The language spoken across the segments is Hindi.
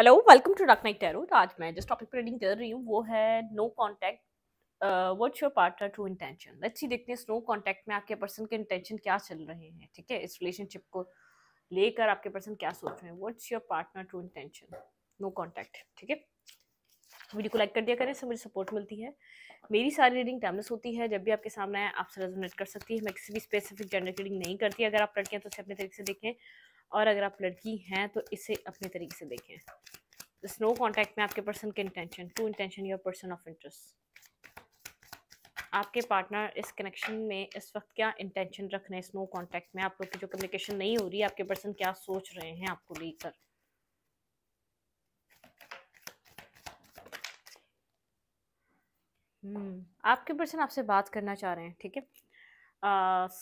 Hello welcome to dark night tarot आज मैं जिस टॉपिक पर रीडिंग कर रही हूँ वो है no contact what's your partner true intention let's see देखते हैं नो कॉन्टैक्ट में आपके पर्सन के इंटेंशन क्या चल रहे हैं ठीक है इस रिलेशनशिप को लेकर आपके पर्सन क्या सोच रहे हैं what's your partner true intention no contact ठीक है वीडियो को लाइक कर दिया करें इससे मुझे सपोर्ट मिलती है मेरी सारी रीडिंग टाइमलेस होती है जब भी आपके सामने आए आपसे रेजोनेट कर सकती है मैं किसी भी स्पेसिफिक जेंडर की रीडिंग नहीं करती अगर आप लड़के हैं तो उसे अपने तरीके से देखें और अगर आप लड़की हैं तो इसे अपने तरीके से देखें इस नो कॉन्टैक्ट में आपके पर्सन के intention to intention your person of interest आपके पार्टनर इस कनेक्शन में इस वक्त क्या इंटेंशन रख रहे हैं इस नो कॉन्टैक्ट में आप लोग की जो कम्युनिकेशन नहीं हो रही है आपके पर्सन क्या सोच रहे हैं आपको लेकर हम्म, आपके पर्सन आपसे बात करना चाह रहे हैं ठीक है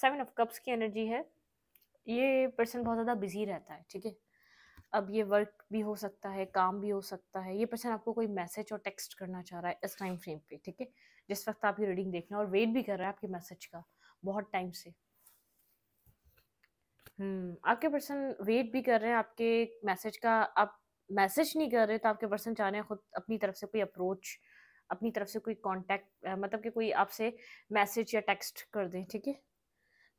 सेवन ऑफ कप्स की एनर्जी है ये पर्सन बहुत ज़्यादा बिजी रहता है ठीक है अब ये वर्क भी हो सकता है काम भी हो सकता है ये पर्सन आपको कोई मैसेज और टेक्स्ट करना चाह रहा है इस टाइम फ्रेम पे ठीक है जिस वक्त आप ये रीडिंग देख रहे हैं और वेट भी कर रहा है आपके मैसेज का बहुत टाइम से हम्म, आपके पर्सन वेट भी कर रहे हैं आपके मैसेज का आप मैसेज नहीं कर रहे तो आपके पर्सन चाह रहे हैं खुद अपनी तरफ से कोई अप्रोच अपनी तरफ से कोई कांटेक्ट मतलब कि कोई आपसे मैसेज या टेक्स्ट कर दें ठीक है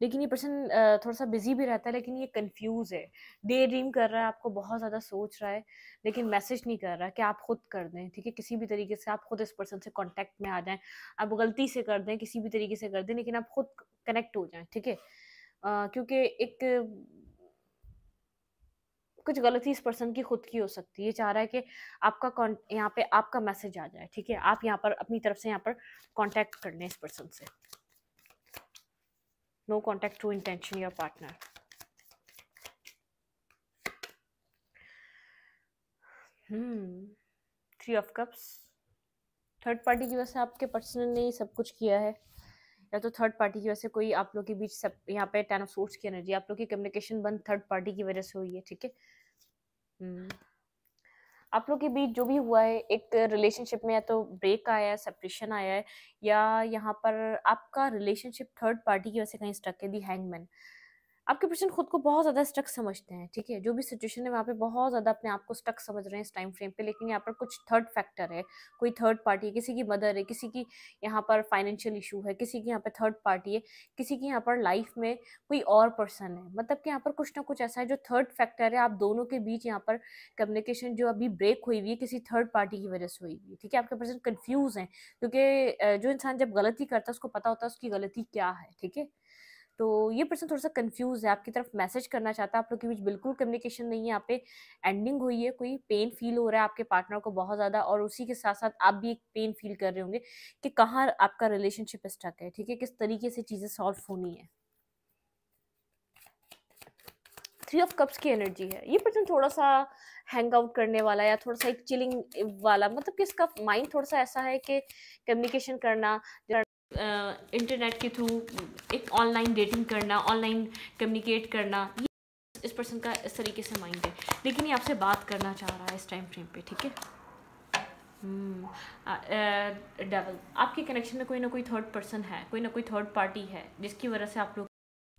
लेकिन ये पर्सन थोड़ा सा बिजी भी रहता है लेकिन ये कंफ्यूज है डे ड्रीम कर रहा है आपको बहुत ज़्यादा सोच रहा है लेकिन मैसेज नहीं कर रहा कि आप खुद कर दें ठीक है किसी भी तरीके से आप खुद इस पर्सन से कॉन्टेक्ट में आ जाएं आप गलती से कर दें किसी भी तरीके से कर दें लेकिन आप खुद कनेक्ट हो जाए ठीक है क्योंकि एक कुछ गलती इस पर्सन की खुद की हो सकती है ये चाह रहा है कि आपका यहाँ पे आपका मैसेज आ जाए ठीक है आप यहाँ पर अपनी तरफ से यहाँ पर कॉन्टेक्ट कर लें इस पर्सन से no contact true intention your partner hmm three of cups third party की वजह से आपके पर्सनल ने ही सब कुछ किया है या तो थर्ड पार्टी की वजह से कोई आप लोग के बीच सब यहाँ पे टेन ऑफ सोर्स की एनर्जी आप लोग की कम्युनिकेशन बंद थर्ड पार्टी की वजह से हुई है ठीक है hmm. आप लोग के बीच जो भी हुआ है एक रिलेशनशिप में या तो ब्रेक आया है सेपरेशन आया है या यहाँ पर आपका रिलेशनशिप थर्ड पार्टी की वजह से कहीं स्टक है दी हैंगमैन आपके पेशेंट खुद को बहुत ज़्यादा स्ट्रक समझते हैं ठीक है जो भी सिचुएशन है वहाँ पे बहुत ज़्यादा अपने आप को स्ट्रक समझ रहे हैं इस टाइम फ्रेम पे लेकिन यहाँ पर कुछ थर्ड फैक्टर है कोई थर्ड पार्टी है किसी की मदर है किसी की यहाँ पर फाइनेंशियल इशू है किसी की यहाँ पर थर्ड पार्टी है किसी की यहाँ पर लाइफ में कोई और पर्सन है मतलब कि यहाँ पर कुछ ना कुछ ऐसा है जो थर्ड फैक्टर है आप दोनों के बीच यहाँ पर कम्युनिकेशन जो अभी ब्रेक हुई हुई है किसी थर्ड पार्टी की वजह से हुई हुई है ठीक है आपके पेशेंट कन्फ्यूज़ हैं क्योंकि जो इंसान जब गलती करता है उसको पता होता है उसकी गलती क्या है ठीक है तो ये पर्सन थोड़ा सा कंफ्यूज है आपकी तरफ मैसेज करना चाहता है आप लोग के बीच बिल्कुल कम्युनिकेशन नहीं है यहाँ पे एंडिंग हुई है कोई पेन फील हो रहा है आपके पार्टनर को बहुत ज़्यादा और उसी के साथ साथ आप भी एक पेन फील कर रहे होंगे कि कहाँ आपका रिलेशनशिप स्टक है ठीक है किस तरीके से चीज़ें सॉल्व होनी है थ्री ऑफ कप्स की एनर्जी है ये पर्सन थोड़ा सा हैंग आउट करने वाला या थोड़ा सा एक चिलिंग वाला मतलब कि इसका माइंड थोड़ा सा ऐसा है कि कम्युनिकेशन करना इंटरनेट के थ्रू एक ऑनलाइन डेटिंग करना ऑनलाइन कम्युनिकेट करना ये इस पर्सन का इस तरीके से माइंड है लेकिन ये आपसे बात करना चाह रहा है इस टाइम फ्रेम पे ठीक है डबल हम्म, आपके कनेक्शन में कोई ना कोई थर्ड पर्सन है कोई ना कोई थर्ड पार्टी है जिसकी वजह से आप लोग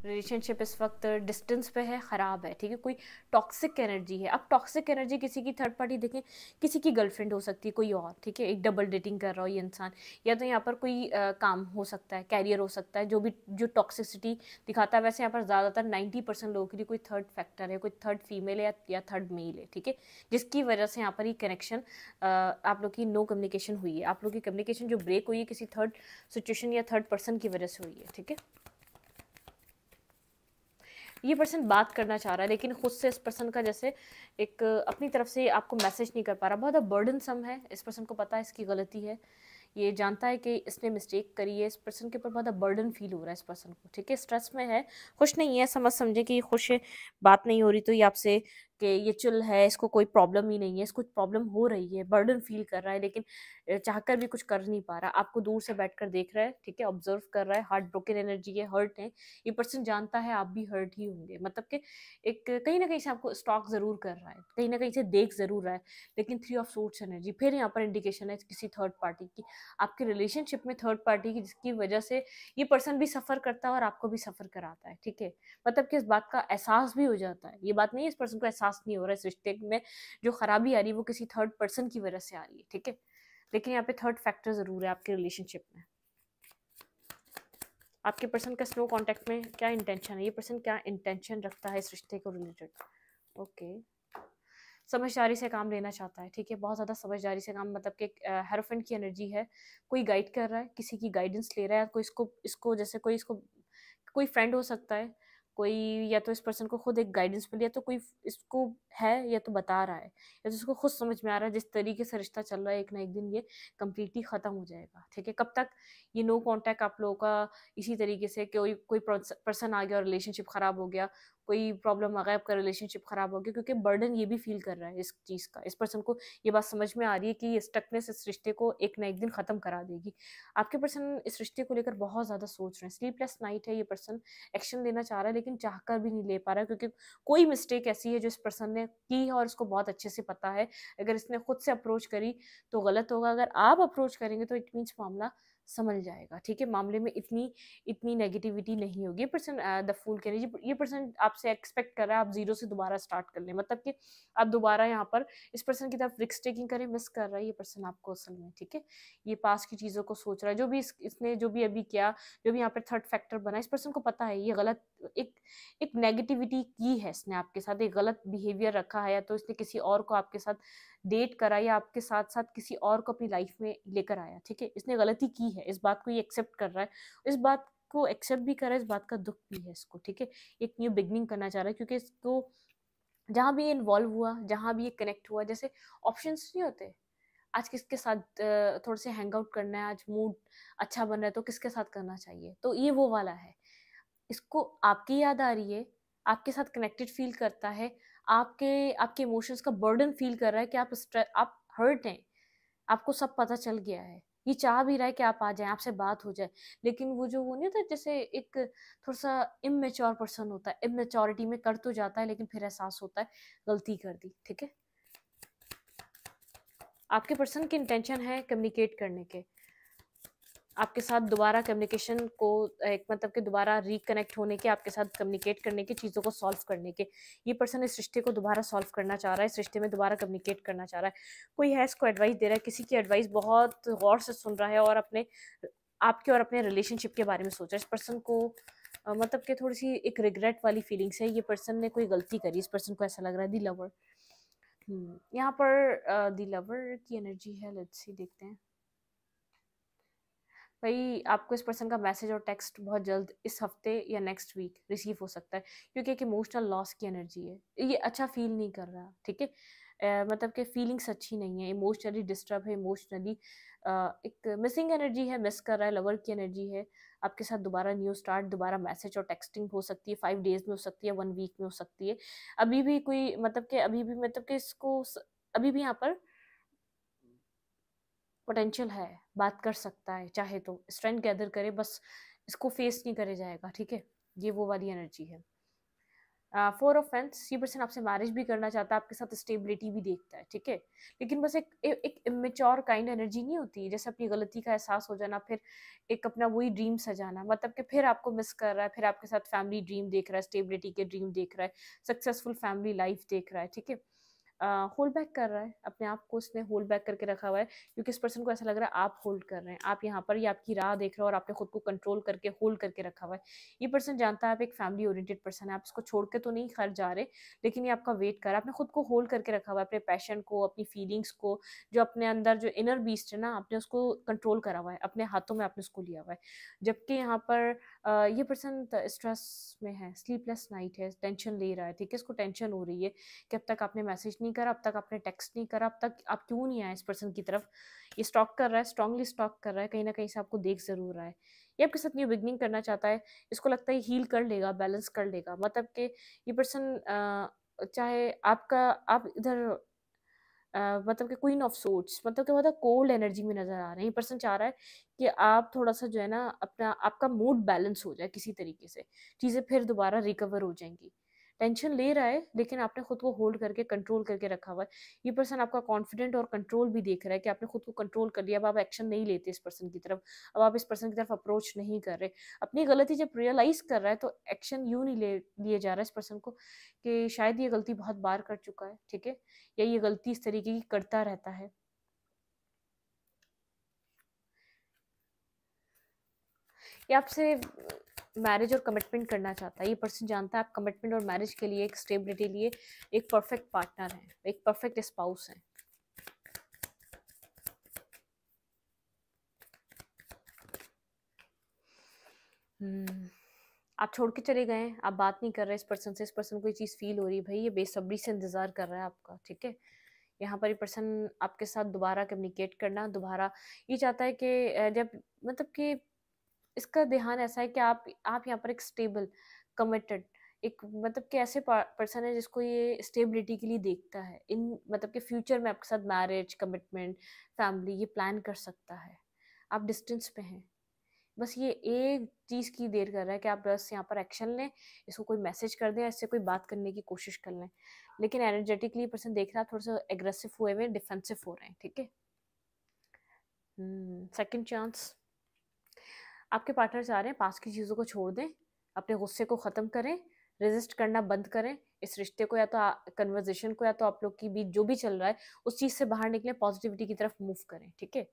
रिलेशनशिप इस वक्त डिस्टेंस पे है ख़राब है ठीक है कोई टॉक्सिक एनर्जी है अब टॉक्सिक एनर्जी किसी की थर्ड पार्टी देखें किसी की गर्लफ्रेंड हो सकती है कोई और ठीक है एक डबल डेटिंग कर रहा हो ये इंसान या तो यहाँ पर कोई आ, काम हो सकता है कैरियर हो सकता है जो भी जो टॉक्सिसिटी दिखाता है वैसे यहाँ पर ज़्यादातर नाइन्टी परसेंट लोगों के लिए कोई थर्ड फैक्टर है कोई थर्ड फीमेल है या, या थर्ड मेल है ठीक है जिसकी वजह से यहाँ पर ये कनेक्शन आप लोग की नो कम्युनिकेशन हुई है आप लोग की कम्युनिकेशन जो ब्रेक हुई है किसी थर्ड सिचुएशन या थर्ड पर्सन की वजह से हुई है ठीक है ये पर्सन बात करना चाह रहा है लेकिन खुद से इस पर्सन का जैसे एक अपनी तरफ से आपको मैसेज नहीं कर पा रहा बहुत बर्डन सम है इस पर्सन को पता है इसकी गलती है ये जानता है कि इसने मिस्टेक करी है इस पर्सन के ऊपर बहुत बर्डन फील हो रहा है इस पर्सन को ठीक है स्ट्रेस में है खुश नहीं है समझ समझे कि खुश बात नहीं हो रही तो ये आपसे कि ये चिल है इसको कोई प्रॉब्लम ही नहीं है इसको प्रॉब्लम हो रही है बर्डन फील कर रहा है लेकिन चाहकर भी कुछ कर नहीं पा रहा आपको दूर से बैठ कर देख रहा है ठीक है ऑब्जर्व कर रहा है हार्ट ब्रोकन एनर्जी है हर्ट है ये पर्सन जानता है आप भी हर्ट ही होंगे मतलब कि एक कहीं ना कहीं से आपको स्टॉक ज़रूर कर रहा है कहीं ना कहीं से देख ज़रूर रहा है लेकिन थ्री ऑफ सोर्ट्स एनर्जी फिर यहाँ पर इंडिकेशन है किसी थर्ड पार्टी की आपके रिलेशनशिप में थर्ड पार्टी की जिसकी वजह से ये पर्सन भी सफ़र करता है और आपको भी सफ़र कराता है ठीक है मतलब कि इस बात का एहसास भी हो जाता है ये बात नहीं इस पर्सन को एहसास एहसास नहीं हो रहा इस रिश्ते में जो खराबी आ रही है वो किसी थर्ड पर्सन की वजह से आ रही है ठीक है लेकिन यहाँ पे थर्ड फैक्टर ज़रूर है आपके रिलेशनशिप में आपके पर्सन का स्लो कॉन्टेक्ट में क्या इंटेंशन है ये पर्सन क्या इंटेंशन रखता है इस रिश्ते को रिलेटेड ओके समझदारी से काम लेना चाहता है ठीक है बहुत ज़्यादा समझदारी से काम मतलब कि हेरोफेंट की एनर्जी है कोई गाइड कर रहा है किसी की गाइडेंस ले रहा है कोई इसको इसको जैसे कोई इसको कोई फ्रेंड हो सकता है कोई या तो इस पर्सन को खुद एक गाइडेंस मिली या तो कोई इसको है या तो बता रहा है या तो इसको खुद समझ में आ रहा है जिस तरीके से रिश्ता चल रहा है एक ना एक दिन ये कम्प्लीटली ख़त्म हो जाएगा ठीक है कब तक ये नो कॉन्टैक्ट आप लोगों का इसी तरीके से कोई कोई पर्सन आ गया और रिलेशनशिप ख़राब हो गया कोई प्रॉब्लम आ गया आपका रिलेशनशिप ख़राब हो गया क्योंकि बर्डन ये भी फील कर रहा है इस चीज़ का इस पर्सन को ये बात समझ में आ रही है कि ये स्टकनेस इस रिश्ते को एक ना एक दिन ख़त्म करा देगी आपके पर्सन इस रिश्ते को लेकर बहुत ज़्यादा सोच रहे हैं स्लीपलेस नाइट है ये पर्सन एक्शन लेना चाह रहा है लेकिन चाह भी नहीं ले पा रहा क्योंकि कोई मिस्टेक ऐसी है जो इस पर्सन ने की है और इसको बहुत अच्छे से पता है अगर इसने खुद से अप्रोच करी तो गलत होगा अगर आप अप्रोच करेंगे तो इट मीन्स मामला समझ जाएगा ठीक है मामले में इतनी इतनी नेगेटिविटी नहीं होगी ये पर्सन द फूल कह रहे हैं ये पर्सन आपसे एक्सपेक्ट कर रहा है आप जीरो से दोबारा स्टार्ट कर लें मतलब कि आप दोबारा यहाँ पर इस पर्सन की तरफ रिक्स टेकिंग करें मिस कर रहा है ये पर्सन आपको असल में ठीक है ये पास की चीज़ों को सोच रहा है जो भी इस, इसने जो भी अभी किया जो भी यहाँ पर थर्ड फैक्टर बना इस पर्सन को पता है ये गलत एक एक नेगेटिविटी की है इसने आपके साथ एक गलत बिहेवियर रखा है या तो इसने किसी और को आपके साथ डेट करा या आपके साथ साथ किसी और को अपनी लाइफ में लेकर आया ठीक है इसने गलती की है है इस बात को ये एक्सेप्ट कर रहा है इस बात को एक्सेप्ट भी कर रहा है इस बात का दुख भी है इसको ठीक है एक न्यू बिगनिंग करना चाह रहा है क्योंकि इसको जहाँ भी ये इन्वॉल्व हुआ जहाँ भी ये कनेक्ट हुआ जैसे ऑप्शंस नहीं होते आज किसके साथ थोड़े से हैंग आउट करना है आज मूड अच्छा बन रहा है तो किसके साथ करना चाहिए तो ये वो वाला है इसको आपकी याद आ रही है आपके साथ कनेक्टेड फील करता है आपके आपके इमोशंस का बर्डन फील कर रहा है कि आप आप हर्ट हैं आपको सब पता चल गया है ये चाह भी रहा है कि आप आ जाए आपसे बात हो जाए लेकिन वो जो वो नहीं होता जैसे एक थोड़ा सा इमेच्योर पर्सन होता है इमेच्योरिटी में कर तो जाता है लेकिन फिर एहसास होता है गलती कर दी ठीक है आपके पर्सन की इंटेंशन है कम्युनिकेट करने के आपके साथ दोबारा कम्युनिकेशन को एक मतलब कि दोबारा रिकनेक्ट होने के आपके साथ कम्युनिकेट करने के चीज़ों को सॉल्व करने के ये पर्सन इस रिश्ते को दोबारा सॉल्व करना चाह रहा है इस रिश्ते में दोबारा कम्युनिकेट करना चाह रहा है कोई है इसको एडवाइस दे रहा है किसी की एडवाइस बहुत गौर से सुन रहा है और अपने आपके और अपने रिलेशनशिप के बारे में सोच रहा है इस पर्सन को मतलब कि थोड़ी सी एक रिग्रेट वाली फीलिंग्स है ये पर्सन ने कोई गलती करी इस पर्सन को ऐसा लग रहा है दी लवर हम्म, यहाँ पर दी लवर की एनर्जी है लेट्स सी देखते हैं भाई आपको इस पर्सन का मैसेज और टेक्स्ट बहुत जल्द इस हफ्ते या नेक्स्ट वीक रिसीव हो सकता है क्योंकि एक इमोशनल लॉस की एनर्जी है ये अच्छा फील नहीं कर रहा ठीक है uh, मतलब कि फीलिंग्स अच्छी नहीं है इमोशनली डिस्टर्ब है इमोशनली uh, एक मिसिंग एनर्जी है मिस कर रहा है लवर की एनर्जी है आपके साथ दोबारा न्यू स्टार्ट दोबारा मैसेज और टेक्सटिंग हो सकती है फाइव डेज में हो सकती है वन वीक में हो सकती है अभी भी कोई मतलब कि अभी भी मतलब कि इसको अभी भी यहाँ पर पोटेंशियल है बात कर सकता है चाहे तो स्ट्रेंथ गैदर करे बस इसको फेस नहीं करे जाएगा ठीक है ये वो वाली एनर्जी है फॉर ऑफेंस ये पर्सन आपसे मैरिज भी करना चाहता है आपके साथ स्टेबिलिटी भी देखता है ठीक है लेकिन बस एक एक इमेच्योर काइंड एनर्जी नहीं होती है जैसे अपनी गलती का एहसास हो जाना फिर एक अपना वही ड्रीम सजाना मतलब कि फिर आपको मिस कर रहा है फिर आपके साथ फैमिली ड्रीम देख रहा है स्टेबिलिटी के ड्रीम देख रहा है सक्सेसफुल फैमिली लाइफ देख रहा है ठीक है होल्ड बैक कर रहा है अपने आप को उसने होल्ड बैक करके रखा हुआ है क्योंकि इस पर्सन को ऐसा लग रहा है आप होल्ड कर रहे हैं आप यहाँ पर या आपकी राह देख रहे हो और आपने खुद को कंट्रोल करके होल्ड करके रखा हुआ है ये पर्सन जानता है आप एक फैमिली ओरिएंटेड पर्सन है आप इसको छोड़ के तो नहीं घर जा रहे लेकिन ये आपका वेट कर आपने खुद को होल्ड करके रखा हुआ है अपने पैशन को अपनी फीलिंग्स को जो अपने अंदर जो इनर बीस्ट है ना आपने उसको कंट्रोल करा हुआ है अपने हाथों में आपने उसको लिया हुआ है जबकि यहाँ पर ये पर्सन स्ट्रेस में है स्लीपलेस नाइट है टेंशन ले रहा है ठीक है इसको टेंशन हो रही है कि अब तक आपने मैसेज नहीं नहीं करा अब तक आपने टेक्स्ट नहीं करा अब तक आप क्यों नहीं आए इस पर्सन की तरफ ये स्टॉक कर रहा है स्ट्रांगली स्टॉक कर रहा है कहीं ना कहीं से आपको देख ज़रूर रहा है ये आपके साथ न्यू बिगनिंग करना चाहता है इसको लगता है हील कर लेगा बैलेंस कर लेगा मतलब कि ये पर्सन चाहे आपका आप इधर मतलब कि क्वीन ऑफ सोट्स मतलब कि होता कोल्ड एनर्जी में नजर आ रहे हैं ये पर्सन चाह रहा है कि आप थोड़ा सा जो है ना अपना आपका मूड बैलेंस हो जाए किसी तरीके से चीज़ें फिर दोबारा रिकवर हो जाएंगी टेंशन ले रहा है लेकिन आपने खुद को होल्ड करके कंट्रोल करके रखा हुआ है ये पर्सन आपका कॉन्फिडेंट और कंट्रोल भी देख रहा है कि आपने खुद को कंट्रोल कर लिया अब आप एक्शन नहीं लेते इस पर्सन की तरफ अब आप इस पर्सन की तरफ अप्रोच नहीं कर रहे अपनी गलती जब रियलाइज कर रहा है तो एक्शन यूं नहीं ले लिए जा रहा है इस पर्सन को कि शायद ये गलती बहुत बार कर चुका है ठीक है या ये गलती इस तरीके की करता रहता है या आपसे मैरिज और कमिटमेंट करना चाहता है ये पर्सन जानता है आप कमिटमेंट और मैरिज के लिए एक स्टेबिलिटी लिए एक परफेक्ट पार्टनर है एक परफेक्ट स्पाउस है Hmm. आप छोड़ के चले गए आप बात नहीं कर रहे इस पर्सन से इस पर्सन को ये चीज़ फील हो रही है भाई ये बेसब्री से इंतज़ार कर रहा है आपका ठीक है यहाँ पर ये पर्सन आपके साथ दोबारा कम्युनिकेट करना दोबारा ये चाहता है कि जब मतलब कि इसका ध्यान ऐसा है कि आप आप यहाँ पर एक स्टेबल कमिटेड एक मतलब कि ऐसे पर्सन है जिसको ये स्टेबिलिटी के लिए देखता है इन मतलब कि फ्यूचर में आपके साथ मैरिज कमिटमेंट फैमिली ये प्लान कर सकता है आप डिस्टेंस पे हैं बस ये एक चीज़ की देर कर रहा है कि आप बस यहाँ पर एक्शन लें इसको कोई मैसेज कर दें इससे कोई बात करने की कोशिश कर लें लेकिन एनर्जेटिकली पर्सन देख रहा है थोड़ा सा एग्रेसिव हुए हुए डिफेंसिव हो रहे हैं ठीक है सेकेंड हम्म, चांस आपके पार्टनर चाह रहे हैं पास की चीज़ों को छोड़ दें अपने गुस्से को ख़त्म करें रेजिस्ट करना बंद करें इस रिश्ते को या तो कन्वर्जेशन को या तो आप लोग की बीच जो भी चल रहा है उस चीज़ से बाहर निकलें पॉजिटिविटी की तरफ मूव करें ठीक है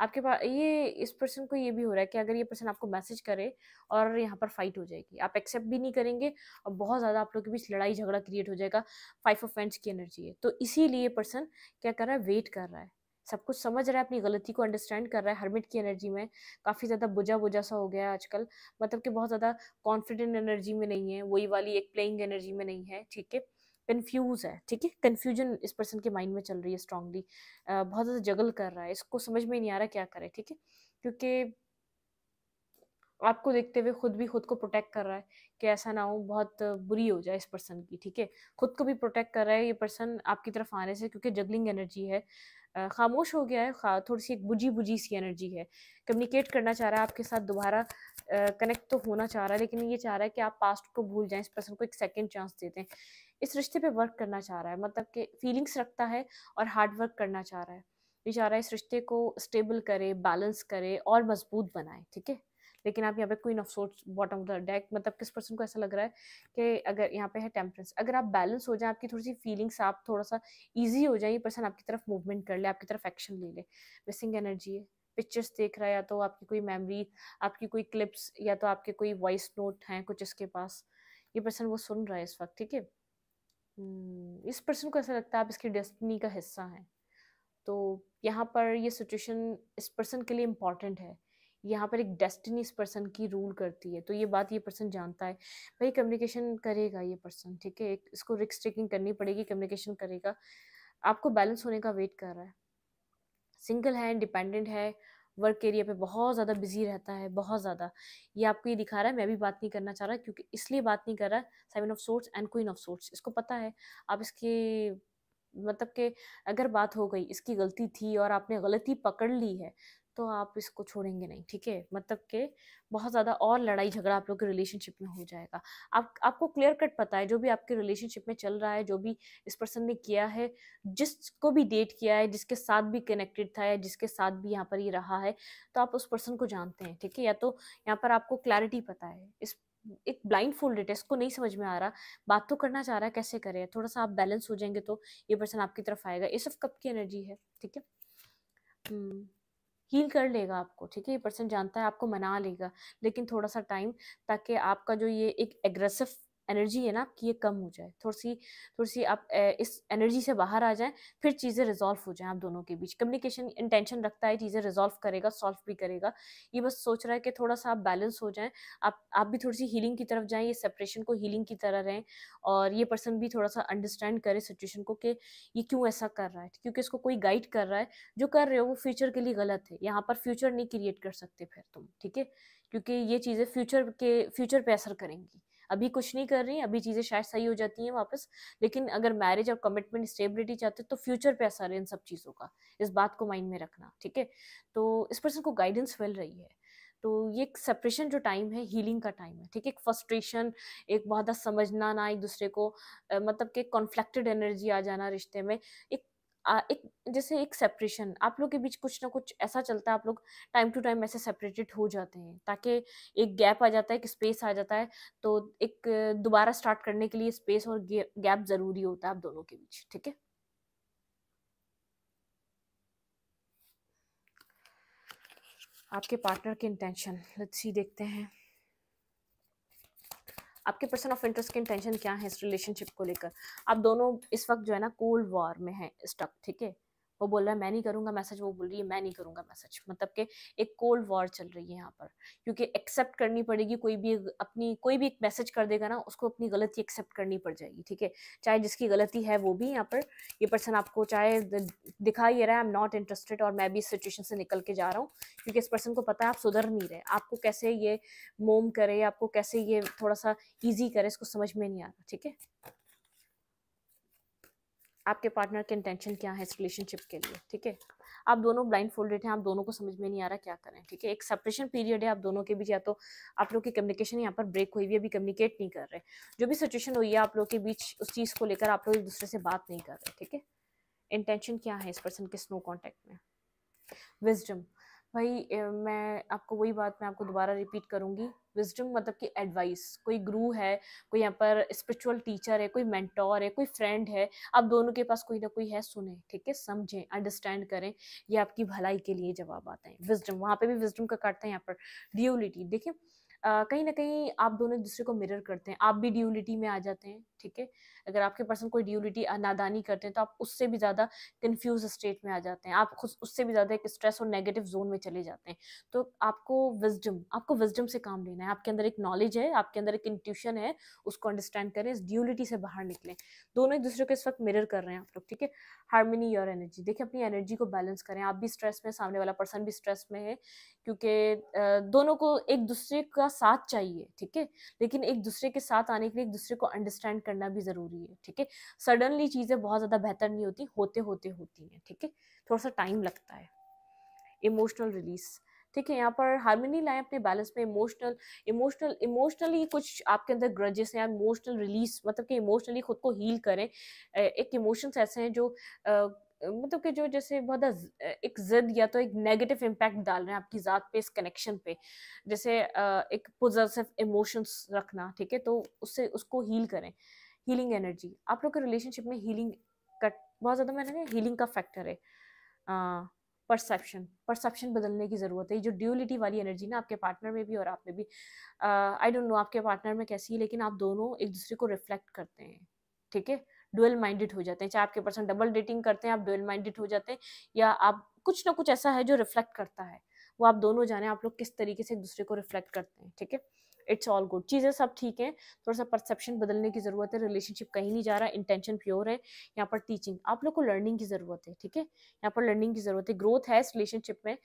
आपके पास ये इस पर्सन को ये भी हो रहा है कि अगर ये पर्सन आपको मैसेज करे और यहाँ पर फाइट हो जाएगी आप एक्सेप्ट भी नहीं करेंगे और बहुत ज़्यादा आप लोग के बीच लड़ाई झगड़ा क्रिएट हो जाएगा फाइव ऑफ फ्रेंड्स की एनर्जी है तो इसीलिए पर्सन क्या कर रहा है वेट कर रहा है सब कुछ समझ रहा है अपनी गलती को अंडरस्टैंड कर रहा है हर्मिट की एनर्जी में काफ़ी ज़्यादा बुझा बुझा सा हो गया है आजकल मतलब कि बहुत ज़्यादा कॉन्फिडेंट एनर्जी में नहीं है वही वाली एक प्लेइंग एनर्जी में नहीं है ठीक है कन्फ्यूज है ठीक है कन्फ्यूजन इस पर्सन के माइंड में चल रही है स्ट्रांगली बहुत ज़्यादा जगल कर रहा है इसको समझ में नहीं आ रहा क्या करे ठीक है क्योंकि आपको देखते हुए खुद भी खुद को प्रोटेक्ट कर रहा है कि ऐसा ना हो बहुत बुरी हो जाए इस पर्सन की ठीक है खुद को भी प्रोटेक्ट कर रहा है ये पर्सन आपकी तरफ आने से क्योंकि जगलिंग एनर्जी है खामोश हो गया है थोड़ी सी एक बुझी बुझी सी एनर्जी है कम्युनिकेट करना चाह रहा है आपके साथ दोबारा कनेक्ट तो होना चाह रहा है लेकिन ये चाह रहा है कि आप पास्ट को भूल जाएं इस पर्सन को एक सेकेंड चांस देते हैं इस रिश्ते पे वर्क करना चाह रहा है मतलब कि फीलिंग्स रखता है और हार्ड वर्क करना चाह रहा है ये चाह रहा है इस रिश्ते को स्टेबल करे बैलेंस करे और मजबूत बनाए ठीक है लेकिन आप यहाँ पे queen of swords bottom of the deck मतलब किस पर्सन को ऐसा लग रहा है कि अगर यहाँ पे है टेम्परेंस अगर आप बैलेंस हो जाए आपकी थोड़ी सी फीलिंग्स आप थोड़ा सा ईजी हो जाए ये पर्सन आपकी तरफ मूवमेंट कर ले आपकी तरफ एक्शन ले ले मिसिंग एनर्जी है पिक्चर्स देख रहा है या तो आपकी कोई मेमरी आपकी कोई क्लिप्स या तो आपके कोई वॉइस नोट हैं कुछ इसके पास ये पर्सन वो सुन रहा है इस वक्त ठीक है हम्म, इस पर्सन को ऐसा लगता है आप इसकी डेस्टनी का हिस्सा हैं तो यहाँ पर ये सिचुएशन इस पर्सन के लिए इम्पॉर्टेंट है यहाँ पर एक डेस्टिनी इस पर्सन की रूल करती है तो ये बात ये पर्सन जानता है भाई कम्युनिकेशन करेगा ये पर्सन ठीक है इसको रिक्स टेकिंग करनी पड़ेगी कम्युनिकेशन करेगा आपको बैलेंस होने का वेट कर रहा है सिंगल है इंडिपेंडेंट है वर्क एरिया पे बहुत ज़्यादा बिजी रहता है बहुत ज़्यादा ये आपको ये दिखा रहा है मैं भी बात नहीं करना चाह रहा क्योंकि इसलिए बात नहीं कर रहा seven of swords and queen of swords इसको पता है आप इसके मतलब कि अगर बात हो गई इसकी गलती थी और आपने गलती पकड़ ली है तो आप इसको छोड़ेंगे नहीं ठीक है मतलब के बहुत ज़्यादा और लड़ाई झगड़ा आप लोग के रिलेशनशिप में हो जाएगा आप आपको क्लियर कट पता है जो भी आपके रिलेशनशिप में चल रहा है जो भी इस पर्सन ने किया है जिसको भी डेट किया है जिसके साथ भी कनेक्टेड था या जिसके साथ भी यहाँ पर ये रहा है तो आप उस पर्सन को जानते हैं ठीक है या तो यहाँ पर आपको क्लैरिटी पता है इस एक ब्लाइंड फोल्डेड है इसको नहीं समझ में आ रहा बात तो करना चाह रहा है कैसे करे थोड़ा सा आप बैलेंस हो जाएंगे तो ये पर्सन आपकी तरफ आएगा ये सब कब की एनर्जी है ठीक है हम्म। हील कर लेगा आपको ठीक है ये पर्सन जानता है आपको मना लेगा लेकिन थोड़ा सा टाइम ताकि आपका जो ये एक एग्रेसिव एनर्जी है ना आपकी ये कम हो जाए थोड़ी सी थोड़ी सी आप इस एनर्जी से बाहर आ जाएं फिर चीज़ें रिजॉल्व हो जाएं आप दोनों के बीच कम्युनिकेशन इंटेंशन रखता है चीज़ें रिजॉल्व करेगा सॉल्व भी करेगा ये बस सोच रहा है कि थोड़ा सा आप बैलेंस हो जाएं आप आप भी थोड़ी सी हीलिंग की तरफ जाएं ये सेपरेशन को हीलिंग की तरह रहें और ये पर्सन भी थोड़ा सा अंडरस्टैंड करे सिचुएशन को कि ये क्यों ऐसा कर रहा है क्योंकि इसको कोई गाइड कर रहा है जो कर रहे हो वो फ्यूचर के लिए गलत है यहाँ पर फ्यूचर नहीं क्रिएट कर सकते फिर तुम ठीक है क्योंकि ये चीज़ें फ्यूचर के फ्यूचर पे असर करेंगी अभी कुछ नहीं कर रही अभी चीज़ें शायद सही हो जाती हैं वापस लेकिन अगर मैरिज और कमिटमेंट स्टेबिलिटी चाहते तो फ्यूचर पे असर है इन सब चीज़ों का इस बात को माइंड में रखना ठीक है तो इस पर्सन को गाइडेंस मिल रही है तो ये एक सेपरेशन जो टाइम है हीलिंग का टाइम है ठीक है एक फ्रस्ट्रेशन एक बहुत समझना ना एक दूसरे को मतलब कि कॉन्फ्लिक्टेड एनर्जी आ जाना रिश्ते में एक एक जैसे एक सेपरेशन आप लोग के बीच कुछ ना कुछ ऐसा चलता है आप लोग टाइम टू टाइम ऐसे सेपरेटेड हो जाते हैं ताकि एक गैप आ जाता है एक स्पेस आ जाता है तो एक दोबारा स्टार्ट करने के लिए स्पेस और गैप ज़रूरी होता है आप दोनों के बीच ठीक है आपके पार्टनर के इंटेंशन लच्छी देखते हैं आपके पर्सन ऑफ इंटरेस्ट की इंटेंशन क्या है इस रिलेशनशिप को लेकर आप दोनों इस वक्त जो है ना कोल्ड वॉर में हैं स्टक ठीक है वो बोल रहा है मैं नहीं करूँगा मैसेज वो बोल रही है मैं नहीं करूँगा मैसेज मतलब कि एक कोल्ड वॉर चल रही है यहाँ पर क्योंकि एक्सेप्ट करनी पड़ेगी कोई भी अपनी कोई भी एक मैसेज कर देगा ना उसको अपनी गलती एक्सेप्ट करनी पड़ जाएगी ठीक है चाहे जिसकी गलती है वो भी यहाँ पर ये पर्सन आपको चाहे दिखा ही रहा है आई एम नॉट इंटरेस्टेड और मैं भी इस सिचुएशन से निकल के जा रहा हूँ क्योंकि इस पर्सन को पता है आप सुधर नहीं रहे आपको कैसे ये मोम करे आपको कैसे ये थोड़ा सा ईजी करे इसको समझ में नहीं आ रहा ठीक है आपके पार्टनर के इंटेंशन क्या है इस रिलेशनशिप के लिए ठीक है आप दोनों ब्लाइंड फोल्डेड हैं आप दोनों को समझ में नहीं आ रहा क्या करें ठीक है एक सेपरेशन पीरियड है आप दोनों के बीच या तो आप लोग की कम्युनिकेशन यहाँ पर ब्रेक हुई हुई अभी कम्युनिकेट नहीं कर रहे जो भी सिचुएशन हुई है आप लोग के बीच उस चीज़ को लेकर आप लोग एक दूसरे से बात नहीं कर रहे ठीक है इंटेंशन क्या है इस पर्सन के स्नो कॉन्टेक्ट में विजडम भाई मैं आपको वही बात मैं आपको दोबारा रिपीट करूँगी विजडम मतलब कि एडवाइस कोई गुरु है कोई यहाँ पर स्पिरिचुअल टीचर है कोई मेंटोर है कोई फ्रेंड है आप दोनों के पास कोई ना कोई है सुने ठीक है समझें अंडरस्टैंड करें ये आपकी भलाई के लिए जवाब आते हैं विजडम वहाँ पे भी विजडम का काटते हैं यहाँ पर ड्यूलिटी देखिए कहीं ना कहीं आप दोनों एक दूसरे को मिरर करते हैं आप भी ड्यूलिटी में आ जाते हैं ठीक है अगर आपके पर्सन कोई ड्यूलिटी नादानी करते हैं तो आप उससे भी ज़्यादा कन्फ्यूज स्टेट में आ जाते हैं आप खुद उससे भी ज़्यादा एक स्ट्रेस और नेगेटिव जोन में चले जाते हैं तो आपको विजडम आपको विजडम से काम लेना है आपके अंदर एक नॉलेज है आपके अंदर एक इंट्यूशन है उसको अंडरस्टैंड करें इस ड्यूलिटी से बाहर निकलें दोनों एक दूसरे को इस वक्त मिरर कर रहे हैं आप लोग ठीक है हारमोनी योर एनर्जी देखिए अपनी एनर्जी को बैलेंस करें आप भी स्ट्रेस में सामने वाला पर्सन भी स्ट्रेस में है क्योंकि दोनों को एक दूसरे का साथ चाहिए ठीक है लेकिन एक दूसरे के साथ आने के लिए एक दूसरे को अंडरस्टैंड करना भी ज़रूरी है है ठीक है सडनली चीज़ें बहुत ज़्यादा बेहतर नहीं होती होते होते होती हैं ठीक है थोड़ा सा टाइम लगता है इमोशनल रिलीज़ ठीक है यहाँ पर हारमोनी लाएं अपने बैलेंस में इमोशनल इमोशनल इमोशनली कुछ आपके अंदर ग्रजेस हैं इमोशनल रिलीज मतलब कि इमोशनली खुद को हील करें एक इमोशंस ऐसे हैं जो आ, मतलब कि जो जैसे बहुत एक जिद या तो एक नेगेटिव इम्पैक्ट डाल रहे हैं आपकी ज़ात पे इस कनेक्शन पे जैसे आ, एक पोजर्सिव इमोशंस रखना ठीक है तो उससे उसको हील करें हीलिंग एनर्जी आप लोग के रिलेशनशिप में हीलिंग का बहुत ज़्यादा मैंने हीलिंग का फैक्टर है परसेप्शन परसेप्शन बदलने की ज़रूरत है जो ड्यूलिटी वाली एनर्जी ना आपके पार्टनर में भी और आप में भी आई डोंट नो आपके पार्टनर में कैसी है लेकिन आप दोनों एक दूसरे को रिफ्लेक्ट करते हैं ठीक है डुअल माइंडेड हो जाते हैं चाहे आपके पर्सन डबल डेटिंग करते हैं आप डुअल माइंडेड हो जाते हैं या आप कुछ ना कुछ ऐसा है जो रिफ्लेक्ट करता है वो आप दोनों जाने आप लोग किस तरीके से एक दूसरे को रिफ्लेक्ट करते हैं ठीक है इट्स ऑल गुड चीज़ें सब ठीक हैं थोड़ा सा परसेप्शन बदलने की ज़रूरत है रिलेशनशिप कहीं नहीं जा रहा इंटेंशन प्योर है यहाँ पर टीचिंग आप लोग को लर्निंग की ज़रूरत है ठीक है यहाँ पर लर्निंग की ज़रूरत है ग्रोथ है इस रिलेशनशिप में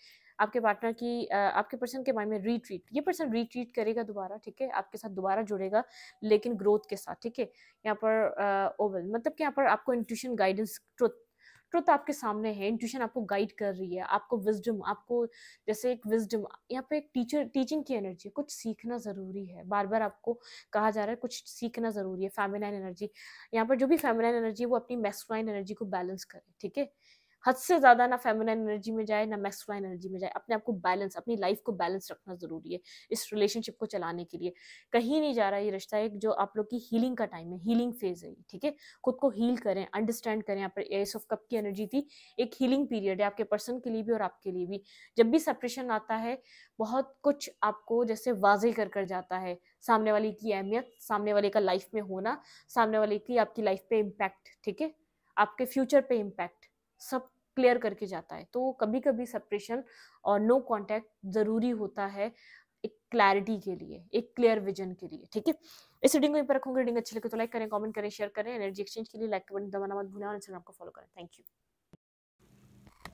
आपके पार्टनर की आपके पर्सन के बारे में रीट्रीट ये पर्सन रीट्रीट करेगा दोबारा ठीक है आपके साथ दोबारा जुड़ेगा लेकिन ग्रोथ के साथ ठीक है यहाँ पर ओवल मतलब कि यहाँ पर आपको इंट्यूशन गाइडेंस ट्रुथ ट्रुथ आपके सामने है इंट्यूशन आपको गाइड कर रही है आपको विजडम आपको जैसे एक विजडम यहाँ पे एक टीचर टीचिंग की एनर्जी कुछ सीखना ज़रूरी है बार बार आपको कहा जा रहा है कुछ सीखना ज़रूरी है फेमिनाइन एनर्जी यहाँ पर जो भी फेमिनाइन एनर्जी है वो अपनी मेस्क्राइन एनर्जी को बैलेंस करे ठीक है हद से ज़्यादा ना फेमिनाइन एनर्जी में जाए ना मैक्सुलाइन एनर्जी में जाए अपने आप को बैलेंस अपनी लाइफ को बैलेंस रखना ज़रूरी है इस रिलेशनशिप को चलाने के लिए कहीं नहीं जा रहा ये रिश्ता एक जो आप लोग की हीलिंग का टाइम है हीलिंग फेज है ठीक है खुद को हील करें अंडरस्टैंड करें यहाँ पर एस ऑफ कप की एनर्जी थी एक हीलिंग पीरियड है आपके पर्सन के लिए भी और आपके लिए भी जब भी सेपरेशन आता है बहुत कुछ आपको जैसे वाजे कर कर जाता है सामने वाले की अहमियत सामने वाले का लाइफ में होना सामने वाले की आपकी लाइफ पे इम्पैक्ट ठीक है आपके फ्यूचर पे इम्पैक्ट सब क्लियर करके जाता है तो कभी कभी सेपरेशन और नो कॉन्टैक्ट ज़रूरी होता है एक क्लैरिटी के लिए एक क्लियर विजन के लिए ठीक है इस रीडिंग को यहीं पर रखूंगे रीडिंग अच्छी लगे तो लाइक करें कमेंट करें शेयर करें एनर्जी एक्सचेंज के लिए लाइक बटन दबाना मत भूलना और इंस्टाग्राम को फॉलो करें थैंक यू